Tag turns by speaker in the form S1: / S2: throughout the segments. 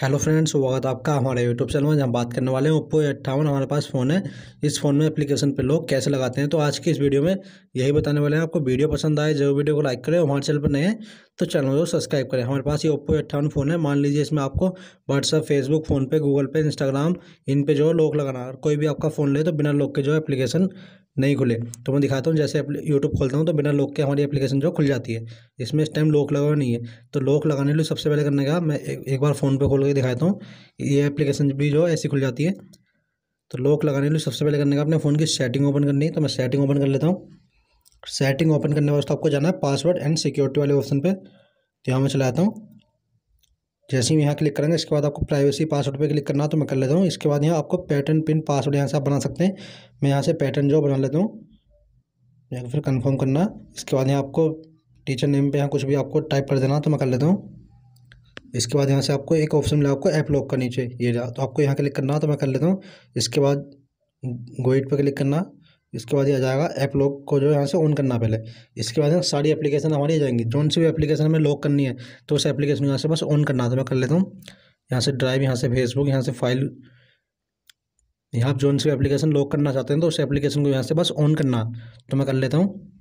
S1: hello friends स्वागत आपका हमारे यूट्यूब चैनल में हम बात करने वाले हैं ओप्पो अट्ठावन हमारे पास फ़ोन है इस फ़ोन में एप्लीकेशन पे लोग कैसे लगाते हैं तो आज की इस वीडियो में यही बताने वाले हैं आपको वीडियो पसंद आए जो वीडियो को लाइक करें हमारे चैनल पर नए हैं तो चैनल को सब्सक्राइब करें हमारे पास ये ओप्पो अट्ठावन फ़ोन है मान लीजिए इसमें आपको WhatsApp Facebook PhonePe Google Pay Instagram इन पर जो लोक लगाना और कोई भी आपका फ़ोन ले तो बिना लोक के जो एप्लीकेशन नहीं खुले तो मैं दिखाता हूँ जैसे यूट्यूब खोलता हूँ तो बिना लॉक के हमारी एप्लीकेशन जो खुल जाती है इसमें इस टाइम लॉक लगा हुआ नहीं है तो लॉक लगाने के लिए सबसे पहले करने का मैं एक, बार फ़ोन पे खोल के दिखाता हूँ ये एप्लीकेशन भी जो ऐसी खुल जाती है तो लॉक लगाने के लिए सबसे पहले करने का अपने फ़ोन की सेटिंग ओपन करनी है तो मैं सेटिंग ओपन कर लेता हूँ सेटिंग ओपन करने वास्तव आपको जाना है पासवर्ड एंड सिक्योरिटी वाले ऑप्शन पर तो यहाँ मैं चलाता हूँ जैसे ही यहाँ क्लिक करेंगे इसके बाद आपको प्राइवेसी पासवर्ड पे क्लिक करना तो मैं कर लेता हूँ इसके बाद यहाँ आपको पैटर्न पिन पासवर्ड यहाँ से आप बना सकते हैं मैं यहाँ से पैटर्न जो बना लेता हूँ या फिर कंफर्म करना इसके बाद यहाँ आपको टीचर नेम पे यहाँ कुछ भी आपको टाइप कर देना तो मैं कर लेता हूँ इसके बाद यहाँ से आपको एक ऑप्शन मिला आपको ऐप लॉक का नीचे ये तो आपको यहाँ क्लिक करना तो मैं कर लेता हूँ इसके बाद गोइट पर क्लिक करना इसके बाद ये आ जाएगा ऐप लॉक को जो है यहाँ से ऑन करना पहले इसके बाद सारी एप्लीकेशन हमारी आ जाएंगी जो सी भी एप्लीकेशन हमें लॉक करनी है तो उस एप्लीकेशन को यहाँ से बस ऑन करना है तो मैं कर लेता हूँ यहाँ से ड्राइव यहाँ से फेसबुक यहाँ से फाइल यहाँ आप जो सी एप्लीकेशन लॉक करना चाहते हैं तो उस एप्लीकेशन को यहाँ से बस ऑन करना तो मैं कर लेता हूँ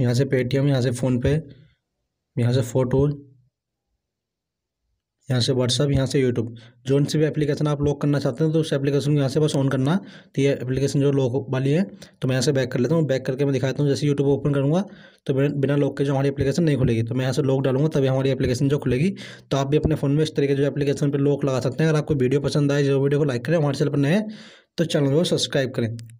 S1: यहाँ से पेटीएम यहाँ से फ़ोनपे यहाँ से फ़ोटो यहाँ से व्हाट्सअप यहाँ से यूट्यूब जो सी भी एप्लीकेशन आप लॉक करना चाहते हैं तो उस एप्लीकेशन को यहाँ से बस ऑन करना तो ये एप्लीकेशन जो लॉक वाली है तो मैं यहाँ से बैक कर लेता हूँ बैक करके मैं दिखाता हूँ जैसे यूट्यूब ओपन करूँगा तो बिना लॉक के जो हमारी एप्लीकेशन नहीं खुलेगी तो मैं यहाँ से लॉक डालूंगा तभी हमारी एप्लीकेशन जो खुलेगी तो आप भी अपने फोन में इस तरीके जो एप्लीकेशन पर लॉक लगा सकते हैं अगर आपको वीडियो पसंद आए जो वीडियो को लाइक करें हमारे चैनल पर नए तो चैनल को सब्सक्राइब करें